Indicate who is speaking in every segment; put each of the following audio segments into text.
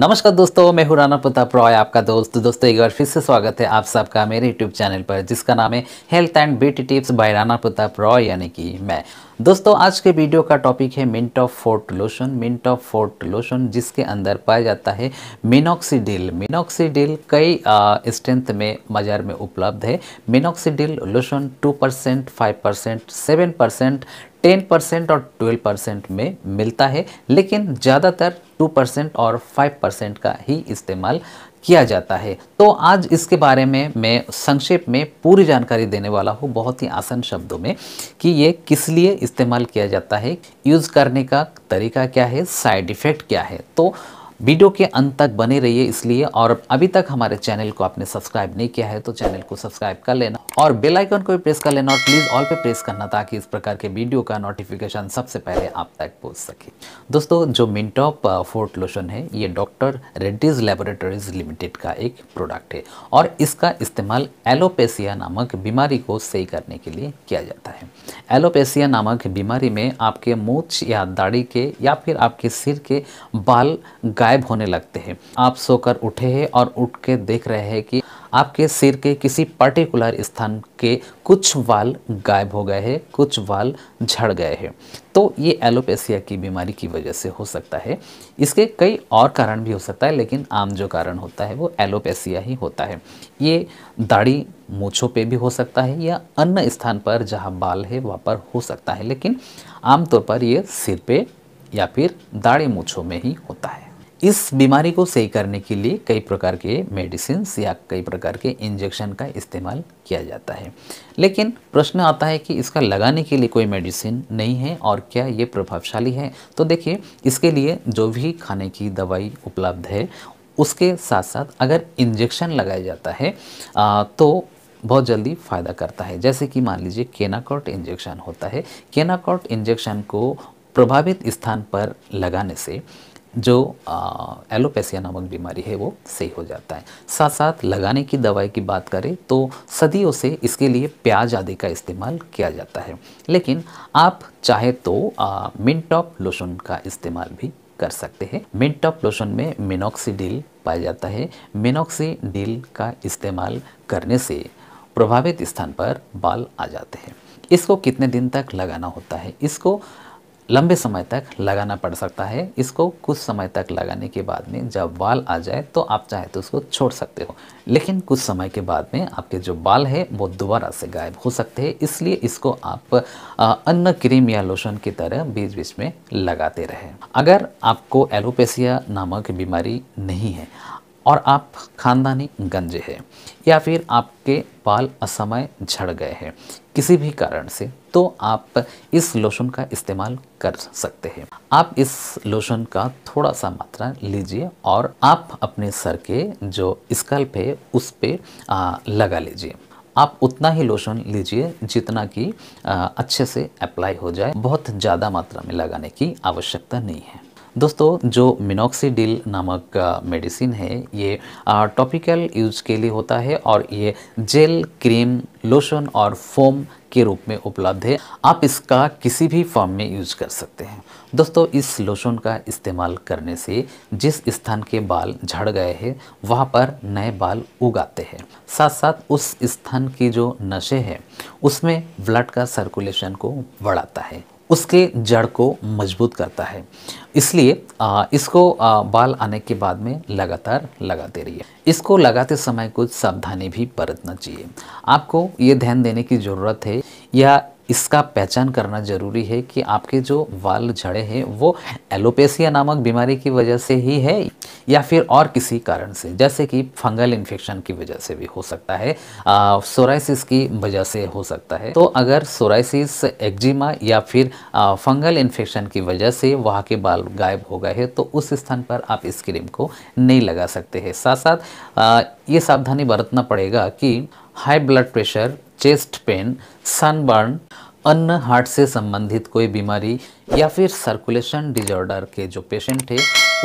Speaker 1: नमस्कार दोस्तों मैं हूं राना प्रताप रॉय आपका दोस्त दोस्तों एक बार फिर से स्वागत है आप सबका मेरे यूट्यूब चैनल पर जिसका नाम है health and beauty tips by Rana Pratap Roy यानी कि मैं दोस्तों आज के वीडियो का टॉपिक है Mintop forte lotion Mintop forte lotion जिसके अंदर पाया जाता है मिनोक्सीडिल मिनोक्सीडिल कई स्ट्रेंथ में बाजार में उपलब्ध है minoxidil lotion 2 percent five percent seven percent ten percent और ट्वेल्व परसेंट में मिलता है लेकिन ज़्यादातर टू परसेंट और फाइव परसेंट का ही इस्तेमाल किया जाता है तो आज इसके बारे में मैं संक्षेप में पूरी जानकारी देने वाला हूँ बहुत ही आसान शब्दों में कि ये किस लिए इस्तेमाल किया जाता है यूज़ करने का तरीका क्या है साइड इफ़ेक्ट क्या है तो वीडियो के अंत तक बने रहिए इसलिए और अभी तक हमारे चैनल को आपने सब्सक्राइब नहीं किया है तो चैनल को सब्सक्राइब कर लेना और बेल आइकन को भी प्रेस कर लेना और प्लीज़ ऑल पे प्रेस करना ताकि इस प्रकार के वीडियो का नोटिफिकेशन सबसे पहले आप तक पहुंच सके दोस्तों जो मिनटॉप फोर्ट लोशन है ये डॉक्टर रेड्डीज़ लेबोरेटरीज लिमिटेड का एक प्रोडक्ट है और इसका इस्तेमाल एलोपेसिया नामक बीमारी को सही करने के लिए किया जाता है एलोपेसिया नामक बीमारी में आपके मूछ या दाढ़ी के या फिर आपके सिर के बाल गाय गायब होने लगते हैं आप सोकर उठे हैं और उठ के देख रहे हैं कि आपके सिर के किसी पर्टिकुलर स्थान के कुछ वाल गायब हो गए हैं कुछ वाल झड़ गए हैं तो ये एलोपेसिया की बीमारी की वजह से हो सकता है इसके कई और कारण भी हो सकता है लेकिन आम जो कारण होता है वो एलोपेसिया ही होता है ये दाढ़ी मूछों पे भी हो सकता है या अन्य स्थान पर जहाँ बाल है वहाँ पर हो सकता है लेकिन आमतौर पर ये सिर पे या फिर दाढ़ी मूछों में ही होता है इस बीमारी को सही करने के लिए कई प्रकार के मेडिसिन या कई प्रकार के इंजेक्शन का इस्तेमाल किया जाता है लेकिन प्रश्न आता है कि इसका लगाने के लिए कोई मेडिसिन नहीं है और क्या ये प्रभावशाली है तो देखिए इसके लिए जो भी खाने की दवाई उपलब्ध है उसके साथ साथ अगर इंजेक्शन लगाया जाता है आ, तो बहुत जल्दी फ़ायदा करता है जैसे कि मान लीजिए केनाकॉट इंजेक्शन होता है केनाकॉट इंजेक्शन को प्रभावित स्थान पर लगाने से जो एलोपैसिया नामक बीमारी है वो सही हो जाता है साथ साथ लगाने की दवाई की बात करें तो सदियों से इसके लिए प्याज आदि का इस्तेमाल किया जाता है लेकिन आप चाहे तो मिनटॉप लोशन का इस्तेमाल भी कर सकते हैं मिनटॉप लोशन में मिनोक्सीडिल पाया जाता है मिनोक्सीडिल का इस्तेमाल करने से प्रभावित स्थान पर बाल आ जाते हैं इसको कितने दिन तक लगाना होता है इसको लंबे समय तक लगाना पड़ सकता है इसको कुछ समय तक लगाने के बाद में जब बाल आ जाए तो आप चाहे तो उसको छोड़ सकते हो लेकिन कुछ समय के बाद में आपके जो बाल है वो दोबारा से गायब हो सकते हैं इसलिए इसको आप अन्य क्रीम या लोशन की तरह बीच बीच में लगाते रहें अगर आपको एलोपेसिया नामक बीमारी नहीं है और आप खानदानी गंजे हैं या फिर आपके बाल असमय झड़ गए हैं किसी भी कारण से तो आप इस लोशन का इस्तेमाल कर सकते हैं आप इस लोशन का थोड़ा सा मात्रा लीजिए और आप अपने सर के जो स्कल्प है उस पर लगा लीजिए आप उतना ही लोशन लीजिए जितना कि अच्छे से अप्लाई हो जाए बहुत ज़्यादा मात्रा में लगाने की आवश्यकता नहीं है दोस्तों जो मिनोक्सीडिल नामक मेडिसिन है ये टॉपिकल यूज के लिए होता है और ये जेल क्रीम लोशन और फोम के रूप में उपलब्ध है आप इसका किसी भी फॉर्म में यूज कर सकते हैं दोस्तों इस लोशन का इस्तेमाल करने से जिस स्थान के बाल झड़ गए हैं वहाँ पर नए बाल उगाते हैं साथ साथ उस स्थान की जो नशे हैं उसमें ब्लड का सर्कुलेशन को बढ़ाता है उसके जड़ को मजबूत करता है इसलिए इसको बाल आने के बाद में लगातार लगाते रहिए इसको लगाते समय कुछ सावधानी भी बरतना चाहिए आपको ये ध्यान देने की ज़रूरत है या इसका पहचान करना ज़रूरी है कि आपके जो बाल झड़े हैं वो एलोपेसिया नामक बीमारी की वजह से ही है या फिर और किसी कारण से जैसे कि फंगल इन्फेक्शन की वजह से भी हो सकता है सोराइसिस की वजह से हो सकता है तो अगर सोराइसिस एक्जिमा या फिर आ, फंगल इन्फेक्शन की वजह से वहाँ के बाल गायब हो गए हैं तो उस स्थान पर आप इस क्रीम को नहीं लगा सकते हैं साथ साथ आ, ये सावधानी बरतना पड़ेगा कि high blood pressure chest pain sunburn and heart से संबंधित कोई बीमारी या फिर सर्कुलेशन डिजॉर्डर के जो पेशेंट है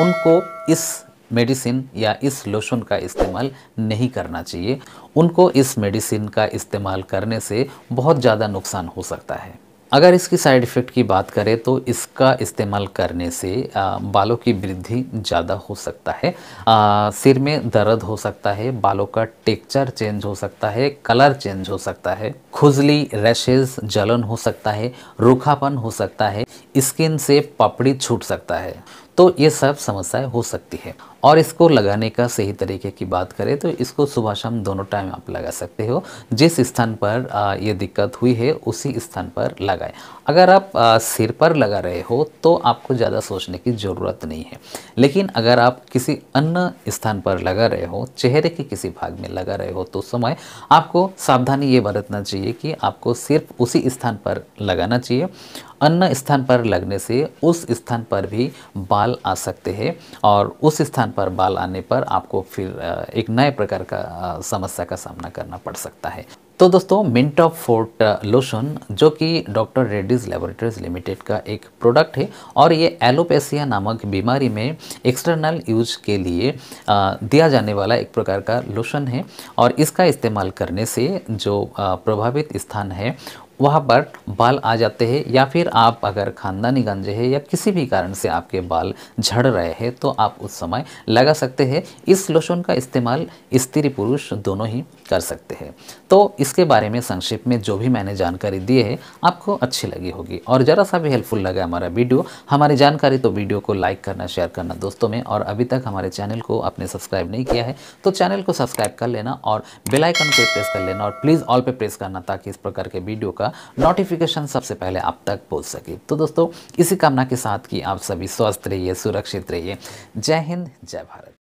Speaker 1: उनको इस मेडिसिन या इस लोशन का इस्तेमाल नहीं करना चाहिए उनको इस मेडिसिन का इस्तेमाल करने से बहुत ज़्यादा नुकसान हो सकता है अगर इसकी साइड इफ़ेक्ट की बात करें तो इसका इस्तेमाल करने से आ, बालों की वृद्धि ज़्यादा हो सकता है आ, सिर में दर्द हो सकता है बालों का टेक्चर चेंज हो सकता है कलर चेंज हो सकता है खुजली रैशेज जलन हो सकता है रूखापन हो सकता है स्किन से पपड़ी छूट सकता है तो ये सब समस्याएं हो सकती है और इसको लगाने का सही तरीके की बात करें तो इसको सुबह शाम दोनों टाइम आप लगा सकते हो जिस स्थान पर ये दिक्कत हुई है उसी स्थान पर लगाएं अगर आप सिर पर लगा रहे हो तो आपको ज़्यादा सोचने की ज़रूरत नहीं है लेकिन अगर आप किसी अन्य स्थान पर लगा रहे हो चेहरे के किसी भाग में लगा रहे हो तो समय आपको सावधानी ये बरतना चाहिए कि आपको सिर्फ उसी स्थान पर लगाना चाहिए अन्य स्थान पर लगने से उस स्थान पर भी बाल आ सकते हैं और उस स्थान पर बाल आने पर आपको फिर एक नए प्रकार का समस्या का सामना करना पड़ सकता है तो दोस्तों मिंट ऑफ फोर्ट लोशन जो कि डॉक्टर रेड्डीज लेबोरेटरीज लिमिटेड का एक प्रोडक्ट है और ये एलोपेसिया नामक बीमारी में एक्सटर्नल यूज के लिए दिया जाने वाला एक प्रकार का लोशन है और इसका इस्तेमाल करने से जो प्रभावित स्थान है वहाँ पर बाल आ जाते हैं या फिर आप अगर खानदानी गंजे है या किसी भी कारण से आपके बाल झड़ रहे हैं तो आप उस समय लगा सकते हैं इस लोशन का इस्तेमाल स्त्री पुरुष दोनों ही कर सकते हैं तो इसके बारे में संक्षिप्त में जो भी मैंने जानकारी दी है आपको अच्छी लगी होगी और ज़रा सा भी हेल्पफुल लगा हमारा वीडियो हमारी जानकारी तो वीडियो को लाइक करना शेयर करना दोस्तों में और अभी तक हमारे चैनल को आपने सब्सक्राइब नहीं किया है तो चैनल को सब्सक्राइब कर लेना और बेलाइकन पर प्रेस कर लेना और प्लीज़ ऑल पर प्रेस करना ताकि इस प्रकार के वीडियो का नोटिफिकेशन सबसे पहले आप तक पहुंच सके तो दोस्तों इसी कामना के साथ कि आप सभी स्वस्थ रहिए सुरक्षित रहिए जय हिंद जय भारत